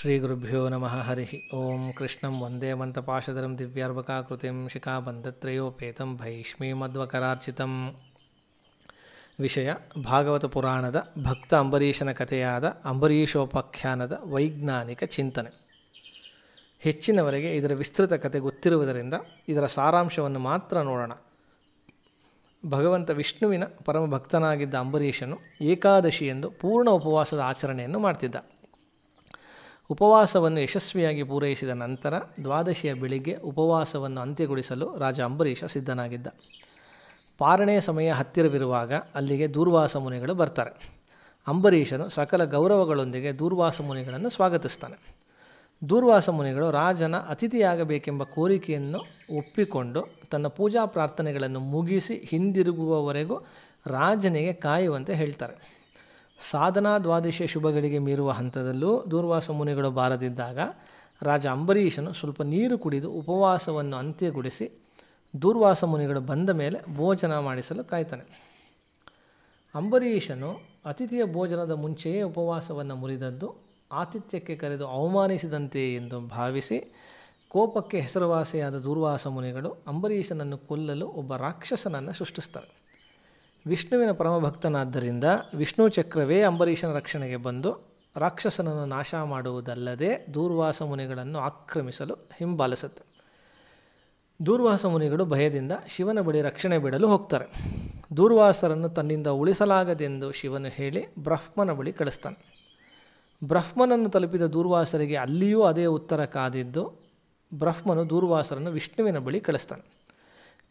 ಶ್ರೀ ಗುರುಭ್ಯೋ ನಮಃ ಹರಿ ಓಂ ಕೃಷ್ಣ ವಂದೇ मन्तपाशधरं ಶಿಕಾಬಂಧತ್ರಯೋಪೇತಂ ಶಿಖಾಬಂಧತ್ರಯೋಪೇತಂ ಮದ್ವಕರಾರ್ಚಿತಂ ವಿಷಯ ಭಾಗವತ ಪುರಾಣದ ಭಕ್ತ ಅಂಬರೀಷನ ಕಥೆಯಾದ ಅಂಬರೀಷೋಪಾಖ್ಯಾನದ ವೈಜ್ಞಾನಿಕ ಚಿಂತನೆ ಹೆಚ್ಚಿನವರೆಗೆ ಇದರ ವಿಸ್ತೃತ ಕಥೆ ಗೊತ್ತಿರುವುದರಿಂದ ಇದರ ಸಾರಾಂಶವನ್ನು ಮಾತ್ರ ನೋಡೋಣ ಭಗವಂತ ವಿಷ್ಣುವಿನ ಪರಮ ಭಕ್ತನಾಗಿದ್ದ ಅಂಬರೀಷನು ಏಕಾದಶಿ ಎಂದು ಪೂರ್ಣ ಉಪವಾಸದ ಆಚರಣೆಯನ್ನು ಮಾಡ್ತಿದ್ದ ಉಪವಾಸವನ್ನು ಯಶಸ್ವಿಯಾಗಿ ಪೂರೈಸಿದ ನಂತರ ದ್ವಾದಶಿಯ ಬೆಳಿಗ್ಗೆ ಉಪವಾಸವನ್ನು ಅಂತ್ಯಗೊಳಿಸಲು ರಾಜ ಅಂಬರೀಷ ಸಿದ್ಧನಾಗಿದ್ದ ಪಾರಣೆಯ ಸಮಯ ಹತ್ತಿರವಿರುವಾಗ ಅಲ್ಲಿಗೆ ದೂರ್ವಾಸ ಮುನಿಗಳು ಬರ್ತಾರೆ ಅಂಬರೀಷನು ಸಕಲ ಗೌರವಗಳೊಂದಿಗೆ ದೂರ್ವಾಸ ಮುನಿಗಳನ್ನು ಸ್ವಾಗತಿಸ್ತಾನೆ ದೂರ್ವಾಸ ಮುನಿಗಳು ರಾಜನ ಅತಿಥಿಯಾಗಬೇಕೆಂಬ ಕೋರಿಕೆಯನ್ನು ಒಪ್ಪಿಕೊಂಡು ತನ್ನ ಪೂಜಾ ಪ್ರಾರ್ಥನೆಗಳನ್ನು ಮುಗಿಸಿ ಹಿಂದಿರುಗುವವರೆಗೂ ರಾಜನಿಗೆ ಕಾಯುವಂತೆ ಹೇಳ್ತಾರೆ ಸಾಧನಾ ದ್ವಾದಶ ಶುಭಗಳಿಗೆ ಮೀರುವ ಹಂತದಲ್ಲೂ ದೂರ್ವಾಸ ಮುನಿಗಳು ಬಾರದಿದ್ದಾಗ ರಾಜ ಅಂಬರೀಷನು ಸ್ವಲ್ಪ ನೀರು ಕುಡಿದು ಉಪವಾಸವನ್ನು ಅಂತ್ಯಗೊಳಿಸಿ ದೂರ್ವಾಸ ಮುನಿಗಳು ಬಂದ ಮೇಲೆ ಭೋಜನ ಮಾಡಿಸಲು ಕಾಯ್ತಾನೆ ಅಂಬರೀಷನು ಅತಿಥಿಯ ಭೋಜನದ ಮುಂಚೆಯೇ ಉಪವಾಸವನ್ನು ಮುರಿದದ್ದು ಆತಿಥ್ಯಕ್ಕೆ ಕರೆದು ಅವಮಾನಿಸಿದಂತೆ ಎಂದು ಭಾವಿಸಿ ಕೋಪಕ್ಕೆ ಹೆಸರುವಾಸಿಯಾದ ದೂರ್ವಾಸ ಮುನಿಗಳು ಅಂಬರೀಷನನ್ನು ಕೊಲ್ಲಲು ಒಬ್ಬ ರಾಕ್ಷಸನನ್ನು ಸೃಷ್ಟಿಸ್ತಾರೆ ವಿಷ್ಣುವಿನ ಪರಮಭಕ್ತನಾದ್ದರಿಂದ ವಿಷ್ಣು ಚಕ್ರವೇ ಅಂಬರೀಷನ ರಕ್ಷಣೆಗೆ ಬಂದು ರಾಕ್ಷಸನನ್ನು ನಾಶ ಮಾಡುವುದಲ್ಲದೆ ದೂರ್ವಾಸ ಮುನಿಗಳನ್ನು ಆಕ್ರಮಿಸಲು ಹಿಂಬಾಲಿಸುತ್ತೆ ದೂರ್ವಾಸ ಮುನಿಗಳು ಭಯದಿಂದ ಶಿವನ ಬಳಿ ರಕ್ಷಣೆ ಬಿಡಲು ಹೋಗ್ತಾರೆ ದೂರ್ವಾಸರನ್ನು ತನ್ನಿಂದ ಉಳಿಸಲಾಗದೆಂದು ಶಿವನು ಹೇಳಿ ಬ್ರಹ್ಮನ ಬಳಿ ಕಳಿಸ್ತಾನೆ ಬ್ರಹ್ಮನನ್ನು ತಲುಪಿದ ದೂರ್ವಾಸರಿಗೆ ಅಲ್ಲಿಯೂ ಅದೇ ಉತ್ತರ ಕಾದಿದ್ದು ಬ್ರಹ್ಮನು ದೂರ್ವಾಸರನ್ನು ವಿಷ್ಣುವಿನ ಬಳಿ ಕಳಿಸ್ತಾನೆ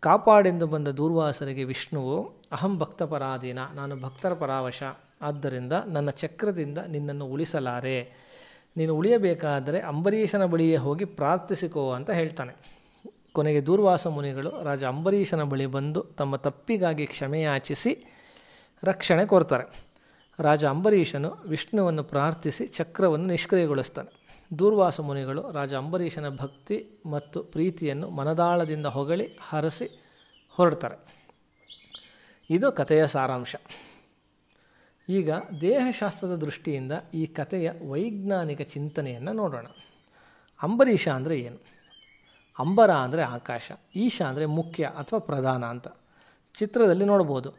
ಕಾಪಾಡೆಂದು ಬಂದ ದೂರ್ವಾಸರಿಗೆ ವಿಷ್ಣುವು ಅಹಂ ಭಕ್ತ ಪರಾಧೀನ ನಾನು ಭಕ್ತರ ಪರಾವಶ ಆದ್ದರಿಂದ ನನ್ನ ಚಕ್ರದಿಂದ ನಿನ್ನನ್ನು ಉಳಿಸಲಾರೆ ನೀನು ಉಳಿಯಬೇಕಾದರೆ ಅಂಬರೀಷನ ಬಳಿಯೇ ಹೋಗಿ ಪ್ರಾರ್ಥಿಸಿಕೋ ಅಂತ ಹೇಳ್ತಾನೆ ಕೊನೆಗೆ ದೂರ್ವಾಸ ಮುನಿಗಳು ರಾಜ ಅಂಬರೀಷನ ಬಳಿ ಬಂದು ತಮ್ಮ ತಪ್ಪಿಗಾಗಿ ಕ್ಷಮೆಯಾಚಿಸಿ ರಕ್ಷಣೆ ಕೋರ್ತಾರೆ ರಾಜ ಅಂಬರೀಷನು ವಿಷ್ಣುವನ್ನು ಪ್ರಾರ್ಥಿಸಿ ಚಕ್ರವನ್ನು ನಿಷ್ಕ್ರಿಯಗೊಳಿಸ್ತಾನೆ ದೂರ್ವಾಸ ಮುನಿಗಳು ರಾಜ ಅಂಬರೀಷನ ಭಕ್ತಿ ಮತ್ತು ಪ್ರೀತಿಯನ್ನು ಮನದಾಳದಿಂದ ಹೊಗಳಿ ಹರಸಿ ಹೊರಡ್ತಾರೆ ಇದು ಕಥೆಯ ಸಾರಾಂಶ ಈಗ ದೇಹಶಾಸ್ತ್ರದ ದೃಷ್ಟಿಯಿಂದ ಈ ಕಥೆಯ ವೈಜ್ಞಾನಿಕ ಚಿಂತನೆಯನ್ನು ನೋಡೋಣ ಅಂಬರೀಷ ಅಂದರೆ ಏನು ಅಂಬರ ಅಂದರೆ ಆಕಾಶ ಈಶ ಅಂದರೆ ಮುಖ್ಯ ಅಥವಾ ಪ್ರಧಾನ ಅಂತ ಚಿತ್ರದಲ್ಲಿ ನೋಡ್ಬೋದು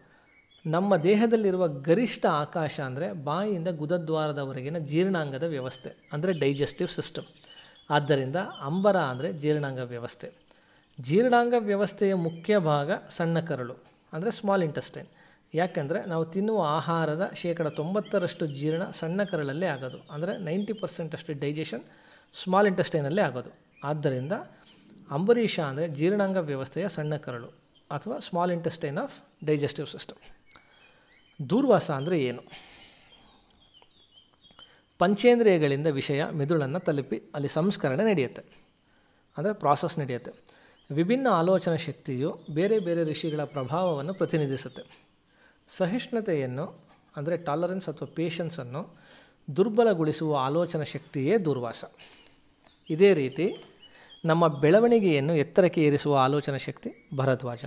ನಮ್ಮ ದೇಹದಲ್ಲಿರುವ ಗರಿಷ್ಠ ಆಕಾಶ ಅಂದರೆ ಬಾಯಿಯಿಂದ ಗುದದ್ವಾರದವರೆಗಿನ ಜೀರ್ಣಾಂಗದ ವ್ಯವಸ್ಥೆ ಅಂದರೆ ಡೈಜೆಸ್ಟಿವ್ ಸಿಸ್ಟಮ್ ಆದ್ದರಿಂದ ಅಂಬರ ಅಂದರೆ ಜೀರ್ಣಾಂಗ ವ್ಯವಸ್ಥೆ ಜೀರ್ಣಾಂಗ ವ್ಯವಸ್ಥೆಯ ಮುಖ್ಯ ಭಾಗ ಸಣ್ಣ ಕರಳು ಅಂದರೆ ಸ್ಮಾಲ್ ಇಂಟೆಸ್ಟೈನ್ ಯಾಕೆಂದರೆ ನಾವು ತಿನ್ನುವ ಆಹಾರದ ಶೇಕಡ ತೊಂಬತ್ತರಷ್ಟು ಜೀರ್ಣ ಸಣ್ಣ ಕರಳಲ್ಲೇ ಆಗೋದು ಅಂದರೆ ನೈಂಟಿ ಪರ್ಸೆಂಟಷ್ಟು ಡೈಜೆಷನ್ ಸ್ಮಾಲ್ ಇಂಟೆಸ್ಟೈನಲ್ಲೇ ಆಗೋದು ಆದ್ದರಿಂದ ಅಂಬರೀಷ ಅಂದರೆ ಜೀರ್ಣಾಂಗ ವ್ಯವಸ್ಥೆಯ ಸಣ್ಣ ಕರಳು ಅಥವಾ small intestine of digestive system Durvasa ಅಂದರೆ ಏನು ಪಂಚೇಂದ್ರಿಯಗಳಿಂದ ವಿಷಯ ಮೆದುಳನ್ನು ತಲುಪಿ ಅಲ್ಲಿ ಸಂಸ್ಕರಣೆ ನಡೆಯುತ್ತೆ ಅಂದರೆ ಪ್ರಾಸೆಸ್ ನಡೆಯುತ್ತೆ ವಿಭಿನ್ನ ಆಲೋಚನಾ ಶಕ್ತಿಯು ಬೇರೆ ಬೇರೆ ಋಷಿಗಳ ಪ್ರಭಾವವನ್ನು ಪ್ರತಿನಿಧಿಸುತ್ತೆ ಸಹಿಷ್ಣುತೆಯನ್ನು ಅಂದರೆ ಟಾಲರೆನ್ಸ್ ಅಥವಾ ಪೇಷನ್ಸನ್ನು ದುರ್ಬಲಗೊಳಿಸುವ ಆಲೋಚನಾ ಶಕ್ತಿಯೇ ದುರ್ವಾಸ ಇದೇ ರೀತಿ ನಮ್ಮ ಬೆಳವಣಿಗೆಯನ್ನು ಎತ್ತರಕ್ಕೆ ಏರಿಸುವ ಆಲೋಚನಾ ಶಕ್ತಿ ಭರದ್ವಾಜ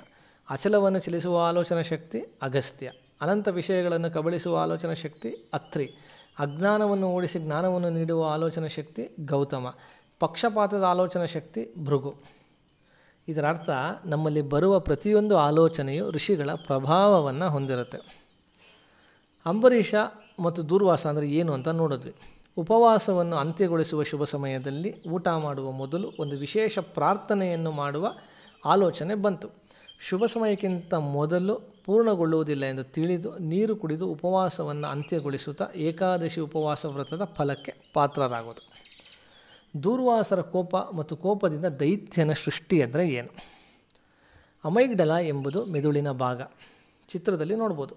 ಅಚಲವನ್ನು ಚಲಿಸುವ ಆಲೋಚನಾ ಶಕ್ತಿ ಅಗಸ್ತ್ಯ ಅನಂತ ವಿಷಯಗಳನ್ನು ಕಬಳಿಸುವ ಆಲೋಚನಾ ಶಕ್ತಿ ಅತ್ರಿ ಅಜ್ಞಾನವನ್ನು ಓಡಿಸಿ ಜ್ಞಾನವನ್ನು ನೀಡುವ ಆಲೋಚನಾ ಶಕ್ತಿ ಗೌತಮ ಪಕ್ಷಪಾತದ ಆಲೋಚನಾ ಶಕ್ತಿ ಭೃಗು ಇದರ ಅರ್ಥ ನಮ್ಮಲ್ಲಿ ಬರುವ ಪ್ರತಿಯೊಂದು ಆಲೋಚನೆಯು ಋಷಿಗಳ ಪ್ರಭಾವವನ್ನು ಹೊಂದಿರುತ್ತೆ ಅಂಬರೀಷ ಮತ್ತು ದುರ್ವಾಸ ಅಂದರೆ ಏನು ಅಂತ ನೋಡಿದ್ವಿ ಉಪವಾಸವನ್ನು ಅಂತ್ಯಗೊಳಿಸುವ ಶುಭ ಸಮಯದಲ್ಲಿ ಊಟ ಮಾಡುವ ಮೊದಲು ಒಂದು ವಿಶೇಷ ಪ್ರಾರ್ಥನೆಯನ್ನು ಮಾಡುವ ಆಲೋಚನೆ ಬಂತು ಶುಭ ಸಮಯಕ್ಕಿಂತ ಮೊದಲು ಪೂರ್ಣಗೊಳ್ಳುವುದಿಲ್ಲ ಎಂದು ತಿಳಿದು ನೀರು ಕುಡಿದು ಉಪವಾಸವನ್ನು ಅಂತ್ಯಗೊಳಿಸುತ್ತಾ ಏಕಾದಶಿ ಉಪವಾಸ ವ್ರತದ ಫಲಕ್ಕೆ ಪಾತ್ರರಾಗುವುದು ದೂರ್ವಾಸರ ಕೋಪ ಮತ್ತು ಕೋಪದಿಂದ ದೈತ್ಯನ ಸೃಷ್ಟಿ ಅಂದರೆ ಏನು ಅಮೈಗ್ಡಲ ಎಂಬುದು ಮೆದುಳಿನ ಭಾಗ ಚಿತ್ರದಲ್ಲಿ ನೋಡ್ಬೋದು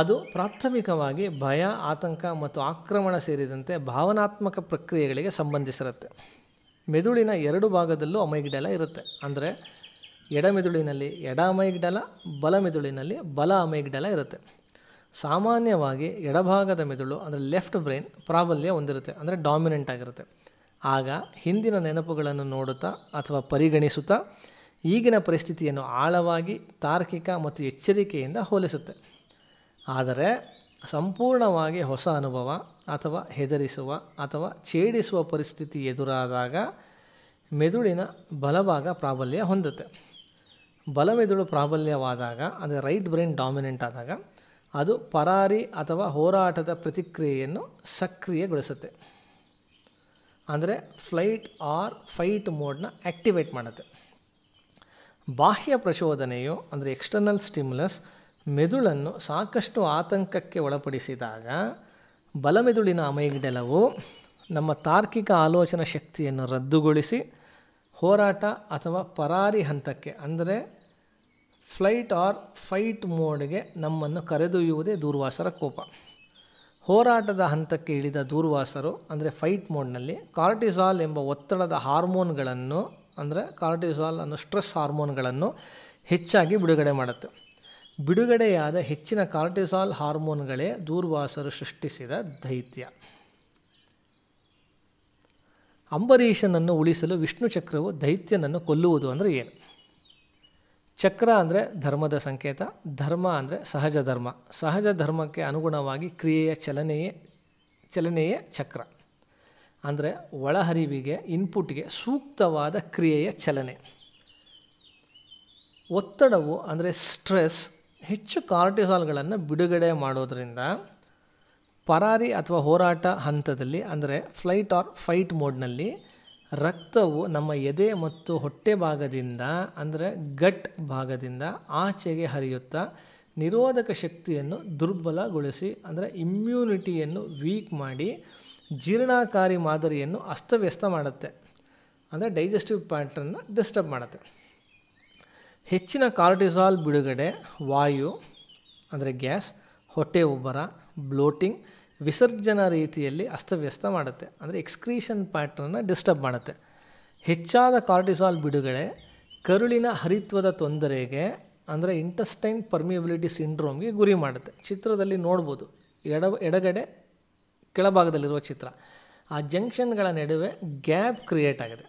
ಅದು ಪ್ರಾಥಮಿಕವಾಗಿ ಭಯ ಆತಂಕ ಮತ್ತು ಆಕ್ರಮಣ ಸೇರಿದಂತೆ ಭಾವನಾತ್ಮಕ ಪ್ರಕ್ರಿಯೆಗಳಿಗೆ ಸಂಬಂಧಿಸಿರುತ್ತೆ ಮೆದುಳಿನ ಎರಡು ಭಾಗದಲ್ಲೂ ಅಮೈಗ್ಡಲ ಇರುತ್ತೆ ಅಂದರೆ ಎಡಮೆದುಳಿನಲ್ಲಿ ಎಡ ಅಮೈಗ್ಡಲ ಬಲ ಮೆದುಳಿನಲ್ಲಿ ಬಲ ಅಮೈಗ್ಡಲ ಇರುತ್ತೆ ಸಾಮಾನ್ಯವಾಗಿ ಎಡಭಾಗದ ಮೆದುಳು ಅಂದರೆ ಲೆಫ್ಟ್ ಬ್ರೈನ್ ಪ್ರಾಬಲ್ಯ ಹೊಂದಿರುತ್ತೆ ಅಂದರೆ ಡಾಮಿನೆಂಟ್ ಆಗಿರುತ್ತೆ ಆಗ ಹಿಂದಿನ ನೆನಪುಗಳನ್ನು ನೋಡುತ್ತಾ ಅಥವಾ ಪರಿಗಣಿಸುತ್ತಾ ಈಗಿನ ಪರಿಸ್ಥಿತಿಯನ್ನು ಆಳವಾಗಿ ತಾರ್ಕಿಕ ಮತ್ತು ಎಚ್ಚರಿಕೆಯಿಂದ ಹೋಲಿಸುತ್ತೆ ಆದರೆ ಸಂಪೂರ್ಣವಾಗಿ ಹೊಸ ಅನುಭವ ಅಥವಾ ಹೆದರಿಸುವ ಅಥವಾ ಛೇಡಿಸುವ ಪರಿಸ್ಥಿತಿ ಎದುರಾದಾಗ ಮೆದುಳಿನ ಬಲಭಾಗ ಪ್ರಾಬಲ್ಯ ಹೊಂದುತ್ತೆ ಬಲಮೆದುಳು ಪ್ರಾಬಲ್ಯವಾದಾಗ ಅಂದರೆ ರೈಟ್ ಬ್ರೈನ್ ಡಾಮಿನೆಂಟ್ ಆದಾಗ ಅದು ಪರಾರಿ ಅಥವಾ ಹೋರಾಟದ ಪ್ರತಿಕ್ರಿಯೆಯನ್ನು ಸಕ್ರಿಯಗೊಳಿಸುತ್ತೆ ಅಂದರೆ ಫ್ಲೈಟ್ ಆರ್ ಫೈಟ್ ಮೋಡ್ನ ಆ್ಯಕ್ಟಿವೇಟ್ ಮಾಡುತ್ತೆ ಬಾಹ್ಯ ಪ್ರಚೋದನೆಯು ಅಂದರೆ ಎಕ್ಸ್ಟರ್ನಲ್ ಸ್ಟಿಮ್ಯುಲಸ್ ಮೆದುಳನ್ನು ಸಾಕಷ್ಟು ಆತಂಕಕ್ಕೆ ಒಳಪಡಿಸಿದಾಗ ಬಲಮೆದುಳಿನ ಅಮೈಗ್ಡೆಲವು ನಮ್ಮ ತಾರ್ಕಿಕ ಆಲೋಚನಾ ಶಕ್ತಿಯನ್ನು ರದ್ದುಗೊಳಿಸಿ ಹೋರಾಟ ಅಥವಾ ಪರಾರಿ ಹಂತಕ್ಕೆ ಅಂದರೆ ಫ್ಲೈಟ್ ಆರ್ ಫೈಟ್ ಮೋಡ್ಗೆ ನಮ್ಮನ್ನು ಕರೆದೊಯ್ಯುವುದೇ ದೂರ್ವಾಸರ ಕೋಪ ಹೋರಾಟದ ಹಂತಕ್ಕೆ ಇಳಿದ ದೂರ್ವಾಸರು ಅಂದರೆ ಫೈಟ್ ಮೋಡ್ನಲ್ಲಿ ಕಾರ್ಟಿಸಾಲ್ ಎಂಬ ಒತ್ತಡದ ಹಾರ್ಮೋನ್ಗಳನ್ನು ಅಂದರೆ ಕಾರ್ಟಿಸಾಲ್ ಅನ್ನೋ ಸ್ಟ್ರೆಸ್ ಹಾರ್ಮೋನ್ಗಳನ್ನು ಹೆಚ್ಚಾಗಿ ಬಿಡುಗಡೆ ಮಾಡುತ್ತೆ ಬಿಡುಗಡೆಯಾದ ಹೆಚ್ಚಿನ ಕಾರ್ಟಿಸಾಲ್ ಹಾರ್ಮೋನ್ಗಳೇ ದೂರ್ವಾಸರು ಸೃಷ್ಟಿಸಿದ ದೈತ್ಯ ಅಂಬರೀಷನನ್ನು ಉಳಿಸಲು ವಿಷ್ಣು ಚಕ್ರವು ದೈತ್ಯನನ್ನು ಕೊಲ್ಲುವುದು ಅಂದರೆ ಏನು ಚಕ್ರ ಅಂದರೆ ಧರ್ಮದ ಸಂಕೇತ ಧರ್ಮ ಅಂದರೆ ಸಹಜ ಧರ್ಮ ಸಹಜ ಧರ್ಮಕ್ಕೆ ಅನುಗುಣವಾಗಿ ಕ್ರಿಯೆಯ ಚಲನೆಯೇ ಚಲನೆಯೇ ಚಕ್ರ ಅಂದರೆ ಒಳಹರಿವಿಗೆ ಇನ್ಪುಟ್ಗೆ ಸೂಕ್ತವಾದ ಕ್ರಿಯೆಯ ಚಲನೆ ಒತ್ತಡವು ಅಂದರೆ ಸ್ಟ್ರೆಸ್ ಹೆಚ್ಚು ಕಾರ್ಟಿಸಾಲ್ಗಳನ್ನು ಬಿಡುಗಡೆ ಮಾಡೋದರಿಂದ ಪರಾರಿ ಅಥವಾ ಹೋರಾಟ ಹಂತದಲ್ಲಿ ಅಂದರೆ ಫ್ಲೈಟ್ ಆರ್ ಫೈಟ್ ಮೋಡ್ನಲ್ಲಿ ರಕ್ತವು ನಮ್ಮ ಎದೆ ಮತ್ತು ಹೊಟ್ಟೆ ಭಾಗದಿಂದ ಅಂದರೆ ಗಟ್ ಭಾಗದಿಂದ ಆಚೆಗೆ ಹರಿಯುತ್ತಾ ನಿರೋಧಕ ಶಕ್ತಿಯನ್ನು ದುರ್ಬಲಗೊಳಿಸಿ ಅಂದರೆ ಇಮ್ಯುನಿಟಿಯನ್ನು ವೀಕ್ ಮಾಡಿ ಜೀರ್ಣಕಾರಿ ಮಾದರಿಯನ್ನು ಅಸ್ತವ್ಯಸ್ತ ಮಾಡುತ್ತೆ ಅಂದರೆ ಡೈಜೆಸ್ಟಿವ್ ಪ್ಯಾಟ್ರನ್ನ ಡಿಸ್ಟರ್ಬ್ ಮಾಡುತ್ತೆ ಹೆಚ್ಚಿನ ಕಾರ್ಟಿಸಾಲ್ ಬಿಡುಗಡೆ ವಾಯು ಅಂದರೆ ಗ್ಯಾಸ್ ಹೊಟ್ಟೆ ಉಬ್ಬರ ಬ್ಲೋಟಿಂಗ್ ವಿಸರ್ಜನಾ ರೀತಿಯಲ್ಲಿ ಅಸ್ತವ್ಯಸ್ತ ಮಾಡುತ್ತೆ ಅಂದರೆ ಎಕ್ಸ್ಕ್ರೀಷನ್ ಪ್ಯಾಟ್ರನ್ನ ಡಿಸ್ಟರ್ಬ್ ಮಾಡುತ್ತೆ ಹೆಚ್ಚಾದ ಕಾರ್ಟಿಸಾಲ್ ಬಿಡುಗಡೆ ಕರುಳಿನ ಹರಿತ್ವದ ತೊಂದರೆಗೆ ಅಂದರೆ ಇಂಟಸ್ಟೈನ್ ಪರ್ಮಿಯಬಿಲಿಟಿ ಸಿಂಡ್ರೋಮ್ಗೆ ಗುರಿ ಮಾಡುತ್ತೆ ಚಿತ್ರದಲ್ಲಿ ನೋಡ್ಬೋದು ಎಡ ಎಡಗಡೆ ಕೆಳಭಾಗದಲ್ಲಿರುವ ಚಿತ್ರ ಆ ಜಂಕ್ಷನ್ಗಳ ನಡುವೆ ಗ್ಯಾಪ್ ಕ್ರಿಯೇಟ್ ಆಗಿದೆ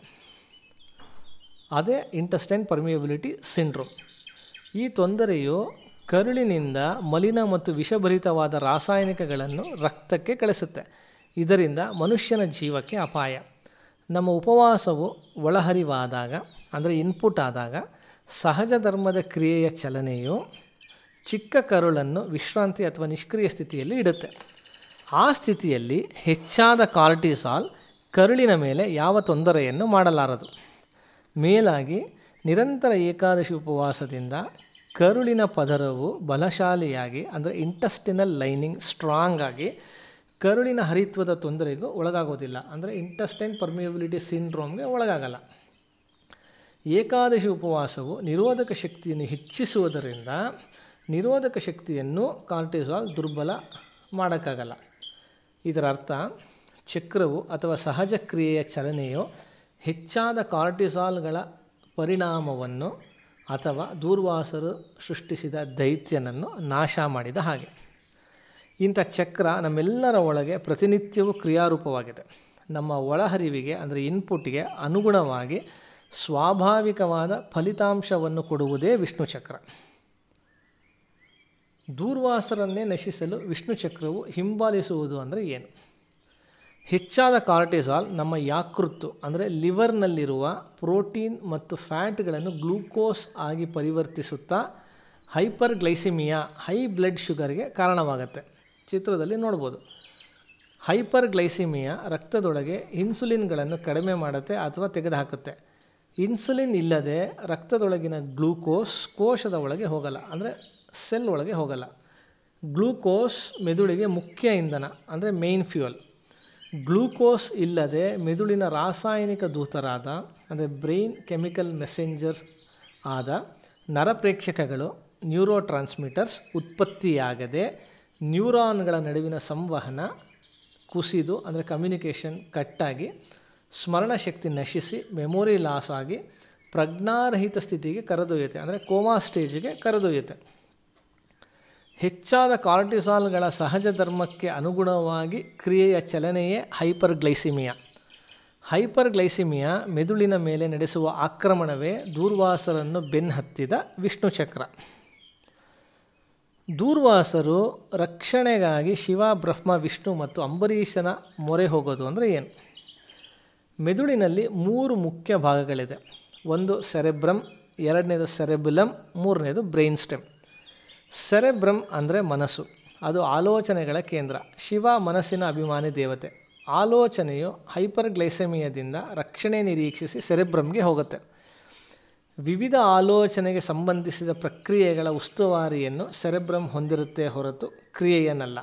ಅದೇ ಇಂಟಸ್ಟೈನ್ ಪರ್ಮಿಯಬಿಲಿಟಿ ಸಿಂಡ್ರೋಮ್ ಈ ತೊಂದರೆಯು ಕರುಳಿನಿಂದ ಮಲಿನ ಮತ್ತು ವಿಷಭರಿತವಾದ ರಾಸಾಯನಿಕಗಳನ್ನು ರಕ್ತಕ್ಕೆ ಕಳಿಸುತ್ತೆ ಇದರಿಂದ ಮನುಷ್ಯನ ಜೀವಕ್ಕೆ ಅಪಾಯ ನಮ್ಮ ಉಪವಾಸವು ಒಳಹರಿವಾದಾಗ ಅಂದರೆ ಇನ್ಪುಟ್ ಆದಾಗ ಸಹಜ ಧರ್ಮದ ಕ್ರಿಯೆಯ ಚಲನೆಯು ಚಿಕ್ಕ ಕರುಳನ್ನು ವಿಶ್ರಾಂತಿ ಅಥವಾ ನಿಷ್ಕ್ರಿಯ ಸ್ಥಿತಿಯಲ್ಲಿ ಇಡುತ್ತೆ ಆ ಸ್ಥಿತಿಯಲ್ಲಿ ಹೆಚ್ಚಾದ ಕಾರ್ಟಿಸಾಲ್ ಕರುಳಿನ ಮೇಲೆ ಯಾವ ತೊಂದರೆಯನ್ನು ಮಾಡಲಾರದು ಮೇಲಾಗಿ ನಿರಂತರ ಏಕಾದಶಿ ಉಪವಾಸದಿಂದ ಕರುಳಿನ ಪದರವು ಬಲಶಾಲಿಯಾಗಿ ಅಂದರೆ ಇಂಟಸ್ಟಿನಲ್ ಲೈನಿಂಗ್ ಸ್ಟ್ರಾಂಗ್ ಆಗಿ ಕರುಳಿನ ಹರಿತ್ವದ ತೊಂದರೆಗೂ ಒಳಗಾಗೋದಿಲ್ಲ ಅಂದರೆ ಇಂಟಸ್ಟೈನ್ ಪರ್ಮಿಯಬಿಲಿಟಿ ಸಿಂಡ್ರೋಮ್ಗೆ ಒಳಗಾಗಲ್ಲ ಏಕಾದಶಿ ಉಪವಾಸವು ನಿರೋಧಕ ಶಕ್ತಿಯನ್ನು ಹೆಚ್ಚಿಸುವುದರಿಂದ ನಿರೋಧಕ ಶಕ್ತಿಯನ್ನು ಕಾರ್ಟಿಸಾಲ್ ದುರ್ಬಲ ಮಾಡೋಕ್ಕಾಗಲ್ಲ ಇದರ ಅರ್ಥ ಚಕ್ರವು ಅಥವಾ ಸಹಜ ಕ್ರಿಯೆಯ ಚಲನೆಯು ಹೆಚ್ಚಾದ ಕಾರ್ಟಿಸಾಲ್ಗಳ ಪರಿಣಾಮವನ್ನು ಅಥವಾ ದೂರ್ವಾಸರು ಸೃಷ್ಟಿಸಿದ ದೈತ್ಯನನ್ನು ನಾಶ ಮಾಡಿದ ಹಾಗೆ ಇಂಥ ಚಕ್ರ ನಮ್ಮೆಲ್ಲರ ಒಳಗೆ ಪ್ರತಿನಿತ್ಯವೂ ಕ್ರಿಯಾರೂಪವಾಗಿದೆ ನಮ್ಮ ಒಳಹರಿವಿಗೆ ಅಂದರೆ ಇನ್ಪುಟ್ಗೆ ಅನುಗುಣವಾಗಿ ಸ್ವಾಭಾವಿಕವಾದ ಫಲಿತಾಂಶವನ್ನು ಕೊಡುವುದೇ ವಿಷ್ಣು ಚಕ್ರ ದೂರ್ವಾಸರನ್ನೇ ನಶಿಸಲು ವಿಷ್ಣು ಚಕ್ರವು ಹಿಂಬಾಲಿಸುವುದು ಅಂದರೆ ಏನು ಹೆಚ್ಚಾದ ಕಾರ್ಟಿಸಾಲ್ ನಮ್ಮ ಯಾಕೃತ್ತು ಅಂದರೆ ಲಿವರ್ನಲ್ಲಿರುವ ಪ್ರೋಟೀನ್ ಮತ್ತು ಫ್ಯಾಟ್ಗಳನ್ನು ಗ್ಲೂಕೋಸ್ ಆಗಿ ಪರಿವರ್ತಿಸುತ್ತಾ ಹೈಪರ್ ಗ್ಲೈಸಿಮಿಯಾ ಹೈ ಬ್ಲಡ್ ಶುಗರ್ಗೆ ಕಾರಣವಾಗುತ್ತೆ ಚಿತ್ರದಲ್ಲಿ ನೋಡ್ಬೋದು ಹೈಪರ್ ಗ್ಲೈಸಿಮಿಯಾ ರಕ್ತದೊಳಗೆ ಇನ್ಸುಲಿನ್ಗಳನ್ನು ಕಡಿಮೆ ಮಾಡುತ್ತೆ ಅಥವಾ ತೆಗೆದುಹಾಕುತ್ತೆ ಇನ್ಸುಲಿನ್ ಇಲ್ಲದೆ ರಕ್ತದೊಳಗಿನ ಗ್ಲೂಕೋಸ್ ಕೋಶದ ಒಳಗೆ ಹೋಗಲ್ಲ ಅಂದರೆ ಸೆಲ್ ಒಳಗೆ ಹೋಗಲ್ಲ ಗ್ಲೂಕೋಸ್ ಮೆದುಳಿಗೆ ಮುಖ್ಯ ಇಂಧನ ಅಂದರೆ ಮೇನ್ ಫ್ಯೂಯಲ್ ಗ್ಲೂಕೋಸ್ ಇಲ್ಲದೆ ಮೆದುಳಿನ ರಾಸಾಯನಿಕ ದೂತರಾದ ಅಂದರೆ ಬ್ರೈನ್ ಕೆಮಿಕಲ್ ಮೆಸೆಂಜರ್ಸ್ ಆದ ನರಪ್ರೇಕ್ಷಕಗಳು ನ್ಯೂರೋ ಟ್ರಾನ್ಸ್ಮಿಟರ್ಸ್ ಉತ್ಪತ್ತಿಯಾಗದೆ ನ್ಯೂರಾನ್ಗಳ ನಡುವಿನ ಸಂವಹನ ಕುಸಿದು ಅಂದರೆ ಕಮ್ಯುನಿಕೇಷನ್ ಕಟ್ಟಾಗಿ ಸ್ಮರಣಶಕ್ತಿ ನಶಿಸಿ ಮೆಮೊರಿ ಲಾಸ್ ಆಗಿ ಪ್ರಜ್ಞಾರಹಿತ ಸ್ಥಿತಿಗೆ ಕರೆದೊಯ್ಯುತ್ತೆ ಅಂದರೆ ಕೋಮಾ ಸ್ಟೇಜಿಗೆ ಕರೆದೊಯ್ಯುತ್ತೆ ಹೆಚ್ಚಾದ ಕಾರ್ಟಿಸಾಲ್ಗಳ ಸಹಜ ಧರ್ಮಕ್ಕೆ ಅನುಗುಣವಾಗಿ ಕ್ರಿಯೆಯ ಚಲನೆಯೇ ಹೈಪರ್ಗ್ಲೈಸಿಮಿಯಾ ಹೈಪರ್ಗ್ಲೈಸಿಮಿಯಾ ಮೆದುಳಿನ ಮೇಲೆ ನಡೆಸುವ ಆಕ್ರಮಣವೇ ದೂರ್ವಾಸರನ್ನು ಬೆನ್ನತ್ತಿದ ವಿಷ್ಣು ಚಕ್ರ ದೂರ್ವಾಸರು ರಕ್ಷಣೆಗಾಗಿ ಶಿವ ಬ್ರಹ್ಮ ವಿಷ್ಣು ಮತ್ತು ಅಂಬರೀಷನ ಮೊರೆ ಹೋಗೋದು ಅಂದರೆ ಏನು ಮೆದುಳಿನಲ್ಲಿ ಮೂರು ಮುಖ್ಯ ಭಾಗಗಳಿದೆ ಒಂದು ಸೆರೆಬ್ರಮ್ ಎರಡನೇದು ಸೆರೆಬುಲಮ್ ಮೂರನೇದು ಬ್ರೈನ್ ಸ್ಟೆಮ್ ಸೆರೆಬ್ರಮ್ ಅಂದರೆ ಮನಸ್ಸು ಅದು ಆಲೋಚನೆಗಳ ಕೇಂದ್ರ ಶಿವ ಮನಸ್ಸಿನ ಅಭಿಮಾನಿ ದೇವತೆ ಆಲೋಚನೆಯು ಹೈಪರ್ಗ್ಲೈಸೆಮಿಯದಿಂದ ರಕ್ಷಣೆ ನಿರೀಕ್ಷಿಸಿ ಸೆರೆಬ್ರಮ್ಗೆ ಹೋಗುತ್ತೆ ವಿವಿಧ ಆಲೋಚನೆಗೆ ಸಂಬಂಧಿಸಿದ ಪ್ರಕ್ರಿಯೆಗಳ ಉಸ್ತುವಾರಿಯನ್ನು ಸೆರೆಬ್ರಮ್ ಹೊಂದಿರುತ್ತೆ ಹೊರತು ಕ್ರಿಯೆಯನ್ನಲ್ಲ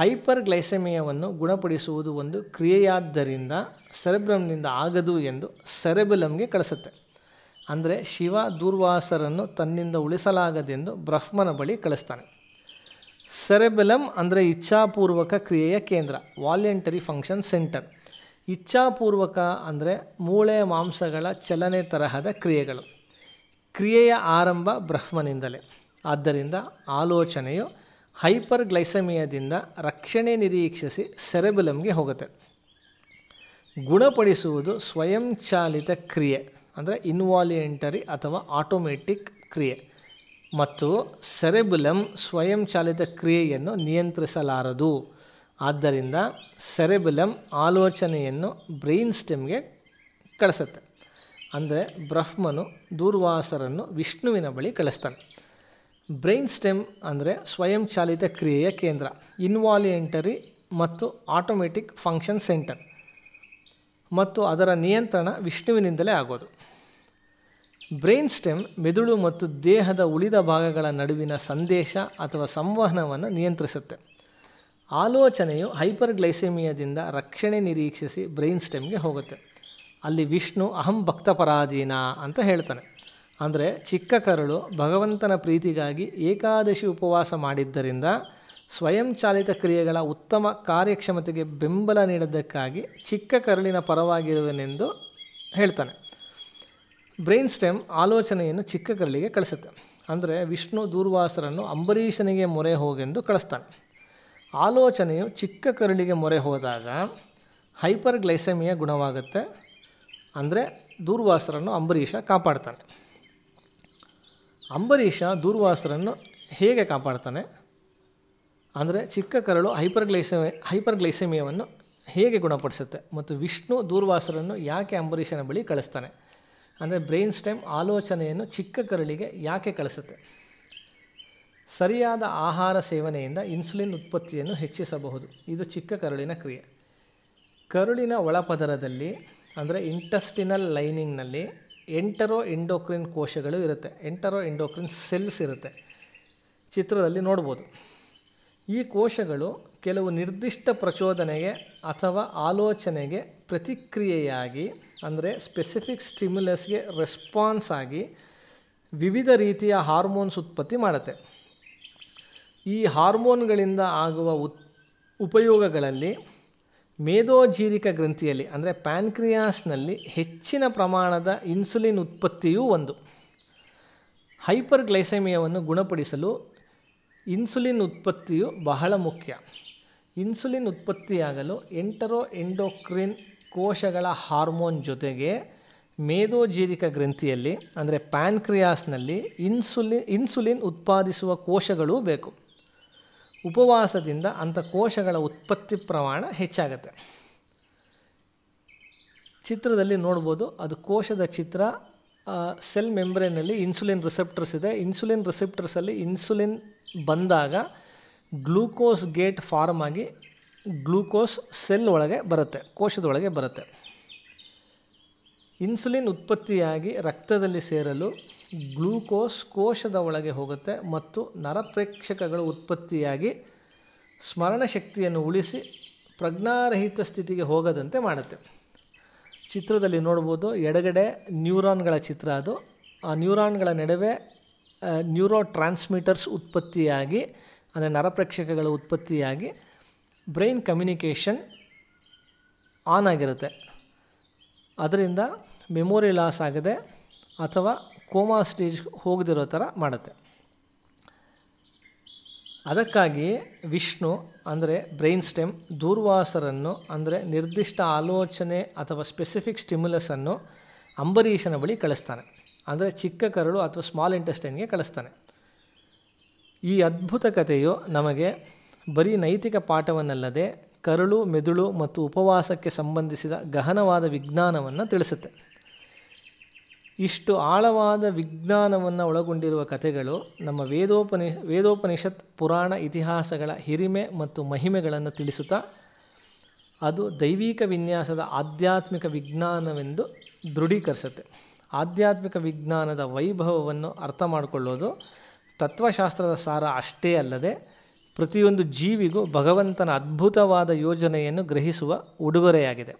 ಹೈಪರ್ಗ್ಲೈಸೆಮಿಯವನ್ನು ಗುಣಪಡಿಸುವುದು ಒಂದು ಕ್ರಿಯೆಯಾದ್ದರಿಂದ ಸೆರೆಬ್ರಮ್ನಿಂದ ಆಗದು ಎಂದು ಸೆರೆಬಲಮ್ಗೆ ಕಳಿಸುತ್ತೆ ಅಂದರೆ ಶಿವ ದೂರ್ವಾಸರನ್ನು ತನ್ನಿಂದ ಉಳಿಸಲಾಗದೆಂದು ಬ್ರಹ್ಮನ ಬಳಿ ಕಳಿಸ್ತಾನೆ ಸೆರೆಬೆಲಮ್ ಅಂದರೆ ಇಚ್ಛಾಪೂರ್ವಕ ಕ್ರಿಯೆಯ ಕೇಂದ್ರ ವಾಲಂಟರಿ ಫಂಕ್ಷನ್ ಸೆಂಟರ್ ಇಚ್ಛಾಪೂರ್ವಕ ಅಂದರೆ ಮೂಳೆ ಮಾಂಸಗಳ ಚಲನೆ ತರಹದ ಕ್ರಿಯೆಗಳು ಕ್ರಿಯೆಯ ಆರಂಭ ಬ್ರಹ್ಮನಿಂದಲೇ ಆದ್ದರಿಂದ ಆಲೋಚನೆಯು ಹೈಪರ್ ರಕ್ಷಣೆ ನಿರೀಕ್ಷಿಸಿ ಸೆರೆಬೆಲಮ್ಗೆ ಹೋಗುತ್ತೆ ಗುಣಪಡಿಸುವುದು ಸ್ವಯಂಚಾಲಿತ ಕ್ರಿಯೆ ಅಂದರೆ ಇನ್ವಾಲಿಯೆಂಟರಿ ಅಥವಾ ಆಟೋಮೆಟಿಕ್ ಕ್ರಿಯೆ ಮತ್ತು ಸೆರೆಬುಲಮ್ ಸ್ವಯಂಚಾಲಿತ ಕ್ರಿಯೆಯನ್ನು ನಿಯಂತ್ರಿಸಲಾರದು ಆದ್ದರಿಂದ ಸೆರೆಬುಲಮ್ ಆಲೋಚನೆಯನ್ನು ಬ್ರೈನ್ ಸ್ಟೆಮ್ಗೆ ಕಳಿಸುತ್ತೆ ಅಂದರೆ ಬ್ರಹ್ಮನು ದೂರ್ವಾಸರನ್ನು ವಿಷ್ಣುವಿನ ಬಳಿ ಕಳಿಸ್ತಾನೆ ಬ್ರೈನ್ ಸ್ಟೆಮ್ ಅಂದರೆ ಸ್ವಯಂಚಾಲಿತ ಕ್ರಿಯೆಯ ಕೇಂದ್ರ ಇನ್ವಾಲಿಯೆಂಟರಿ ಮತ್ತು ಆಟೋಮೆಟಿಕ್ ಫಂಕ್ಷನ್ ಸೆಂಟರ್ ಮತ್ತು ಅದರ ನಿಯಂತ್ರಣ ವಿಷ್ಣುವಿನಿಂದಲೇ ಆಗೋದು ಬ್ರೈನ್ ಸ್ಟೆಮ್ ಮೆದುಳು ಮತ್ತು ದೇಹದ ಉಳಿದ ಭಾಗಗಳ ನಡುವಿನ ಸಂದೇಶ ಅಥವಾ ಸಂವಹನವನ್ನು ನಿಯಂತ್ರಿಸುತ್ತೆ ಆಲೋಚನೆಯು ಹೈಪರ್ಗ್ಲೈಸೆಮಿಯಾದಿಂದ ರಕ್ಷಣೆ ನಿರೀಕ್ಷಿಸಿ ಬ್ರೈನ್ ಸ್ಟೆಮ್ಗೆ ಹೋಗುತ್ತೆ ಅಲ್ಲಿ ವಿಷ್ಣು ಅಹಂ ಭಕ್ತಪರಾಧೀನ ಅಂತ ಹೇಳ್ತಾನೆ ಅಂದರೆ ಚಿಕ್ಕ ಕರುಳು ಭಗವಂತನ ಪ್ರೀತಿಗಾಗಿ ಏಕಾದಶಿ ಉಪವಾಸ ಮಾಡಿದ್ದರಿಂದ ಸ್ವಯಂಚಾಲಿತ ಕ್ರಿಯೆಗಳ ಉತ್ತಮ ಕಾರ್ಯಕ್ಷಮತೆಗೆ ಬೆಂಬಲ ನೀಡದಕ್ಕಾಗಿ ಚಿಕ್ಕ ಕರುಳಿನ ಪರವಾಗಿರುವನೆಂದು ಹೇಳ್ತಾನೆ ಬ್ರೈನ್ ಸ್ಟೆಮ್ ಆಲೋಚನೆಯನ್ನು ಚಿಕ್ಕ ಕರಳಿಗೆ ಕಳಿಸುತ್ತೆ ಅಂದರೆ ವಿಷ್ಣು ದೂರ್ವಾಸರನ್ನು ಅಂಬರೀಷನಿಗೆ ಮೊರೆ ಹೋಗೆಂದು ಕಳಿಸ್ತಾನೆ ಆಲೋಚನೆಯು ಚಿಕ್ಕ ಕರಳಿಗೆ ಮೊರೆ ಹೋದಾಗ ಹೈಪರ್ ಗುಣವಾಗುತ್ತೆ ಅಂದರೆ ದೂರ್ವಾಸರನ್ನು ಅಂಬರೀಷ ಕಾಪಾಡ್ತಾನೆ ಅಂಬರೀಷ ದೂರ್ವಾಸರನ್ನು ಹೇಗೆ ಕಾಪಾಡ್ತಾನೆ ಅಂದರೆ ಚಿಕ್ಕ ಕರಳು ಹೈಪರ್ಗ್ಲೈಸಮಿ ಹೈಪರ್ಗ್ಲೈಸಮಿಯವನ್ನು ಹೇಗೆ ಗುಣಪಡಿಸುತ್ತೆ ಮತ್ತು ವಿಷ್ಣು ದೂರ್ವಾಸರನ್ನು ಯಾಕೆ ಅಂಬರೀಷನ ಬಳಿ ಕಳಿಸ್ತಾನೆ ಅಂದರೆ ಬ್ರೈನ್ ಸ್ಟೆಮ್ ಆಲೋಚನೆಯನ್ನು ಚಿಕ್ಕ ಕರಳಿಗೆ ಯಾಕೆ ಕಳಿಸುತ್ತೆ ಸರಿಯಾದ ಆಹಾರ ಸೇವನೆಯಿಂದ ಇನ್ಸುಲಿನ್ ಉತ್ಪತ್ತಿಯನ್ನು ಹೆಚ್ಚಿಸಬಹುದು ಇದು ಚಿಕ್ಕ ಕರುಳಿನ ಕ್ರಿಯೆ ಕರುಳಿನ ಒಳಪದರದಲ್ಲಿ ಅಂದರೆ ಇಂಟಸ್ಟಿನಲ್ ಲೈನಿಂಗ್ನಲ್ಲಿ ಎಂಟರೋ ಎಂಡೋಕ್ರಿನ್ ಕೋಶಗಳು ಇರುತ್ತೆ ಎಂಟರೋ ಎಂಡೋಕ್ರಿನ್ ಸೆಲ್ಸ್ ಇರುತ್ತೆ ಚಿತ್ರದಲ್ಲಿ ನೋಡ್ಬೋದು ಈ ಕೋಶಗಳು ಕೆಲವು ನಿರ್ದಿಷ್ಟ ಪ್ರಚೋದನೆಗೆ ಅಥವಾ ಆಲೋಚನೆಗೆ ಪ್ರತಿಕ್ರಿಯೆಯಾಗಿ ಅಂದರೆ ಸ್ಪೆಸಿಫಿಕ್ ಸ್ಟಿಮ್ಯುಲಸ್ಗೆ ರೆಸ್ಪಾನ್ಸ್ ಆಗಿ ವಿವಿಧ ರೀತಿಯ ಹಾರ್ಮೋನ್ಸ್ ಉತ್ಪತ್ತಿ ಮಾಡುತ್ತೆ ಈ ಹಾರ್ಮೋನ್ಗಳಿಂದ ಆಗುವ ಉತ್ ಉಪಯೋಗಗಳಲ್ಲಿ ಮೇಧೋಜೀರಿಕ ಗ್ರಂಥಿಯಲ್ಲಿ ಅಂದರೆ ಪ್ಯಾನ್ಕ್ರಿಯಾಸ್ನಲ್ಲಿ ಹೆಚ್ಚಿನ ಪ್ರಮಾಣದ ಇನ್ಸುಲಿನ್ ಉತ್ಪತ್ತಿಯೂ ಒಂದು ಹೈಪರ್ಗ್ಲೈಸೆಮಿಯವನ್ನು ಗುಣಪಡಿಸಲು ಇನ್ಸುಲಿನ್ ಉತ್ಪತ್ತಿಯು ಬಹಳ ಮುಖ್ಯ ಇನ್ಸುಲಿನ್ ಉತ್ಪತ್ತಿಯಾಗಲು ಎಂಟರೋ ಎಂಡೋಕ್ರಿನ್ ಕೋಶಗಳ ಹಾರ್ಮೋನ್ ಜೊತೆಗೆ ಮೇದೋಜೀರಿಕ ಗ್ರಂಥಿಯಲ್ಲಿ ಅಂದರೆ ಪ್ಯಾನ್ಕ್ರಿಯಾಸ್ನಲ್ಲಿ ಇನ್ಸುಲಿನ್ ಇನ್ಸುಲಿನ್ ಉತ್ಪಾದಿಸುವ ಕೋಶಗಳೂ ಬೇಕು ಉಪವಾಸದಿಂದ ಅಂಥ ಕೋಶಗಳ ಉತ್ಪತ್ತಿ ಪ್ರಮಾಣ ಹೆಚ್ಚಾಗತ್ತೆ ಚಿತ್ರದಲ್ಲಿ ನೋಡ್ಬೋದು ಅದು ಕೋಶದ ಚಿತ್ರ ಸೆಲ್ ಮೆಂಬ್ರೇನಲ್ಲಿ ಇನ್ಸುಲಿನ್ ರಿಸೆಪ್ಟರ್ಸ್ ಇದೆ ಇನ್ಸುಲಿನ್ ರಿಸೆಪ್ಟರ್ಸಲ್ಲಿ ಇನ್ಸುಲಿನ್ ಬಂದಾಗ ಗ್ಲೂಕೋಸ್ ಗೇಟ್ ಫಾರ್ಮ್ ಆಗಿ ಗ್ಲೂಕೋಸ್ ಸೆಲ್ ಒಳಗೆ ಬರುತ್ತೆ ಕೋಶದೊಳಗೆ ಬರುತ್ತೆ ಇನ್ಸುಲಿನ್ ಉತ್ಪತ್ತಿಯಾಗಿ ರಕ್ತದಲ್ಲಿ ಸೇರಲು ಗ್ಲೂಕೋಸ್ ಕೋಶದ ಒಳಗೆ ಹೋಗುತ್ತೆ ಮತ್ತು ನರಪ್ರೇಕ್ಷಕಗಳು ಉತ್ಪತ್ತಿಯಾಗಿ ಸ್ಮರಣಶಕ್ತಿಯನ್ನು ಉಳಿಸಿ ಪ್ರಜ್ಞಾರಹಿತ ಸ್ಥಿತಿಗೆ ಹೋಗದಂತೆ ಮಾಡುತ್ತೆ ಚಿತ್ರದಲ್ಲಿ ನೋಡ್ಬೋದು ಎಡಗಡೆ ನ್ಯೂರಾನ್ಗಳ ಚಿತ್ರ ಅದು ಆ ನ್ಯೂರಾನ್ಗಳ ನಡುವೆ ನ್ಯೂರೋ ಟ್ರಾನ್ಸ್ಮಿಟರ್ಸ್ ಉತ್ಪತ್ತಿಯಾಗಿ ಅಂದರೆ ನರಪ್ರೇಕ್ಷಕಗಳ ಉತ್ಪತ್ತಿಯಾಗಿ ಬ್ರೈನ್ ಕಮ್ಯುನಿಕೇಷನ್ ಆನ್ ಆಗಿರುತ್ತೆ ಅದರಿಂದ ಮೆಮೊರಿ ಲಾಸ್ ಆಗದೆ ಅಥವಾ ಕೋಮಾ ಸ್ಟೇಜ್ ಹೋಗದಿರೋ ಥರ ಮಾಡುತ್ತೆ ಅದಕ್ಕಾಗಿಯೇ ವಿಷ್ಣು ಅಂದರೆ ಬ್ರೈನ್ ಸ್ಟೆಮ್ ದೂರ್ವಾಸರನ್ನು ಅಂದರೆ ನಿರ್ದಿಷ್ಟ ಆಲೋಚನೆ ಅಥವಾ ಸ್ಪೆಸಿಫಿಕ್ ಸ್ಟಿಮ್ಯುಲಸನ್ನು ಅಂಬರೀಷನ ಬಳಿ ಕಳಿಸ್ತಾನೆ ಅಂದರೆ ಚಿಕ್ಕ ಕರಳು ಅಥವಾ ಸ್ಮಾಲ್ ಇಂಟೆಸ್ಟೈನ್ಗೆ ಕಳಿಸ್ತಾನೆ ಈ ಅದ್ಭುತ ಕಥೆಯು ನಮಗೆ ಬರೀ ನೈತಿಕ ಪಾಠವನ್ನಲ್ಲದೆ ಕರಳು ಮೆದುಳು ಮತ್ತು ಉಪವಾಸಕ್ಕೆ ಸಂಬಂಧಿಸಿದ ಗಹನವಾದ ವಿಜ್ಞಾನವನ್ನು ತಿಳಿಸುತ್ತೆ ಇಷ್ಟು ಆಳವಾದ ವಿಜ್ಞಾನವನ್ನು ಒಳಗೊಂಡಿರುವ ಕಥೆಗಳು ನಮ್ಮ ವೇದೋಪನಿ ವೇದೋಪನಿಷತ್ ಪುರಾಣ ಇತಿಹಾಸಗಳ ಹಿರಿಮೆ ಮತ್ತು ಮಹಿಮೆಗಳನ್ನು ತಿಳಿಸುತ್ತಾ ಅದು ದೈವಿಕ ವಿನ್ಯಾಸದ ಆಧ್ಯಾತ್ಮಿಕ ವಿಜ್ಞಾನವೆಂದು ದೃಢೀಕರಿಸುತ್ತೆ ಆಧ್ಯಾತ್ಮಿಕ ವಿಜ್ಞಾನದ ವೈಭವವನ್ನು ಅರ್ಥ ಮಾಡಿಕೊಳ್ಳೋದು ತತ್ವಶಾಸ್ತ್ರದ ಸಾರ ಅಷ್ಟೇ ಅಲ್ಲದೆ ಪ್ರತಿಯೊಂದು ಜೀವಿಗೂ ಭಗವಂತನ ಅದ್ಭುತವಾದ ಯೋಜನೆಯನ್ನು ಗ್ರಹಿಸುವ ಉಡುಗೊರೆಯಾಗಿದೆ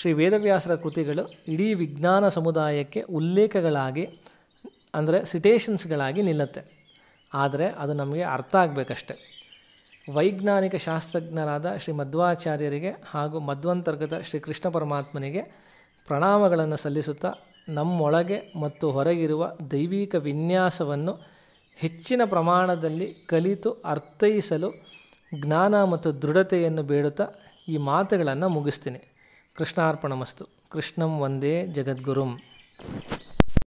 ಶ್ರೀ ವೇದವ್ಯಾಸರ ಕೃತಿಗಳು ಇಡೀ ವಿಜ್ಞಾನ ಸಮುದಾಯಕ್ಕೆ ಉಲ್ಲೇಖಗಳಾಗಿ ಅಂದರೆ ಸಿಟೇಷನ್ಸ್ಗಳಾಗಿ ನಿಲ್ಲುತ್ತೆ ಆದರೆ ಅದು ನಮಗೆ ಅರ್ಥ ಆಗಬೇಕಷ್ಟೆ ವೈಜ್ಞಾನಿಕ ಶಾಸ್ತ್ರಜ್ಞರಾದ ಶ್ರೀ ಮಧ್ವಾಚಾರ್ಯರಿಗೆ ಹಾಗೂ ಮಧ್ವಂತರ್ಗತ ಶ್ರೀ ಕೃಷ್ಣ ಪರಮಾತ್ಮನಿಗೆ ಪ್ರಣಾಮಗಳನ್ನು ಸಲ್ಲಿಸುತ್ತಾ ನಮ್ಮೊಳಗೆ ಮತ್ತು ಹೊರಗಿರುವ ದೈವಿಕ ವಿನ್ಯಾಸವನ್ನು ಹೆಚ್ಚಿನ ಪ್ರಮಾಣದಲ್ಲಿ ಕಲಿತು ಅರ್ಥೈಸಲು ಜ್ಞಾನ ಮತ್ತು ದೃಢತೆಯನ್ನು ಬೇಡುತ್ತಾ ಈ ಮಾತುಗಳನ್ನು ಮುಗಿಸ್ತೀನಿ ಕೃಷ್ಣಾರ್ಪಣ ಮಸ್ತು ಕೃಷ್ಣಂ ಒಂದೇ ಜಗದ್ಗುರುಂ